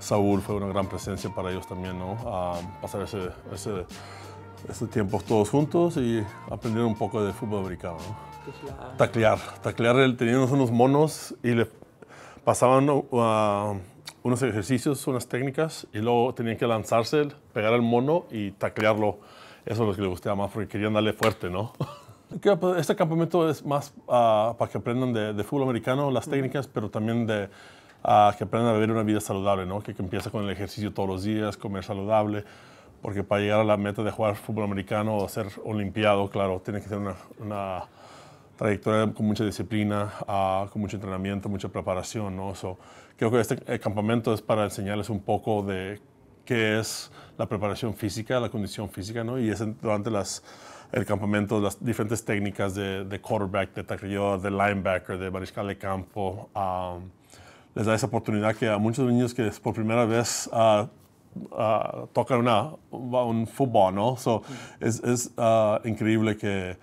Saúl fue una gran presencia para ellos también, ¿no? A pasar ese, ese, tiempo todos juntos y aprender un poco de fútbol americano, Taclear. Taclear, teníamos unos monos y le pasaban a uh, unos ejercicios, unas técnicas, y luego tenían que lanzarse, pegar al mono y taclearlo. Eso es lo que le gustaba más porque querían darle fuerte, ¿no? Este campamento es más ah, para que aprendan de, fútbol americano las técnicas, pero también de ah, que aprendan a vivir una vida saludable, ¿no? Que, que empieza con el ejercicio todos los días, comer saludable, porque para llegar a la meta de jugar fútbol americano o ser olimpiado, claro, tiene que tener una trayectoria con mucha disciplina, ah, con mucho entrenamiento, mucha preparación, ¿no? creo que este eh, campamento es para enseñarles un poco de qué es la preparación física, la condición física, ¿no? Y es durante las, el campamento, las diferentes técnicas de, quarterback, de tackle, de linebacker, de mariscal de campo. les da esa oportunidad que a muchos niños que por primera vez ah, ah, tocan una, un fútbol, ¿no? es increíble que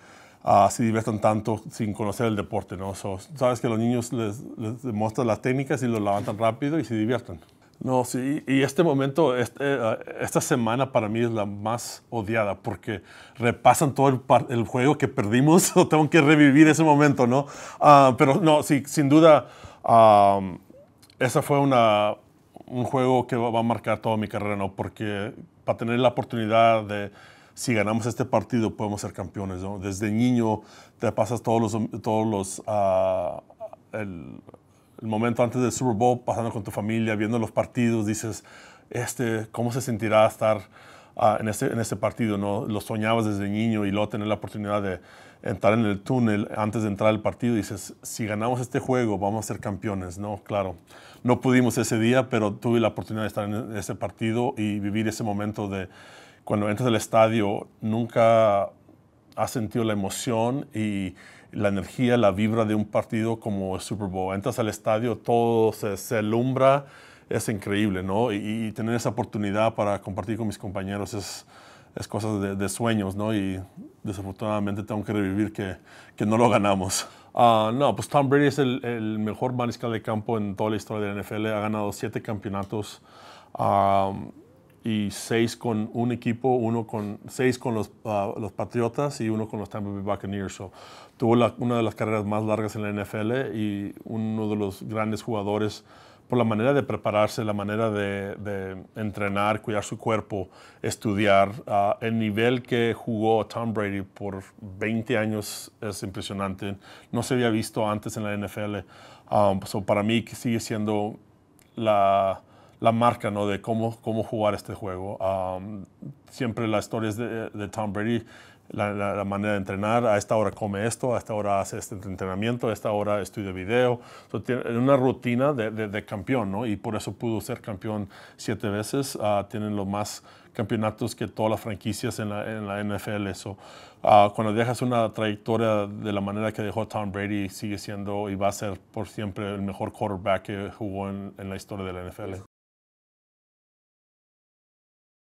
se diviertan tanto sin conocer el deporte, ¿no? sabes que los niños les, les demuestran las técnicas y los levantan rápido y se divierten. No, sí, y este momento, este, eh, esta semana para mí es la más odiada porque repasan todo el, juego que perdimos, o tengo que revivir ese momento, ¿no? Ah, pero no, sí, sin duda, ese fue una, un juego que va, va a marcar toda mi carrera, ¿no? Porque para tener la oportunidad de si ganamos este partido podemos ser campeones. ¿no? Desde niño te pasas todos los, todos los ah, el, momento antes del Super Bowl pasando con tu familia, viendo los partidos, dices, este, ¿cómo se sentirá estar ah, este, en, este, partido? ¿no? Lo soñabas desde niño y luego tener la oportunidad de entrar en el túnel antes de entrar al partido. Dices, si ganamos este juego, vamos a ser campeones, ¿no? Claro, no pudimos ese día, pero tuve la oportunidad de estar en ese partido y vivir ese momento de cuando entras al estadio nunca has sentido la emoción y la energía, la vibra de un partido como el Super Bowl. Entras al estadio, todo se, alumbra, es increíble, ¿no? Y, tener esa oportunidad para compartir con mis compañeros es, es cosas de, sueños, ¿no? Y desafortunadamente tengo que revivir que, no lo ganamos. Ah, no, pues Tom Brady es el, mejor mariscal de campo en toda la historia de la NFL. Ha ganado siete campeonatos. Ah, y seis con un equipo, uno con seis con los, ah, los Patriotas y uno con los Tampa Bay Buccaneers. tuvo una de las carreras más largas en la NFL y uno de los grandes jugadores por la manera de prepararse, la manera de, entrenar, cuidar su cuerpo, estudiar. Ah, el nivel que jugó Tom Brady por 20 años es impresionante. No se había visto antes en la NFL. Ah, para mí sigue siendo la la marca ¿no? de cómo, cómo jugar este juego. siempre las historias de, de Tom Brady, la, manera de entrenar, a esta hora come esto, a esta hora hace este entrenamiento, a esta hora estudia video. tiene una rutina de, campeón, ¿no? y por eso pudo ser campeón siete veces. Ah, tienen los más campeonatos que todas las franquicias en la, NFL. Eso, ah, cuando dejas una trayectoria de la manera que dejó Tom Brady, sigue siendo y va a ser por siempre el mejor quarterback que jugó en la historia de la NFL.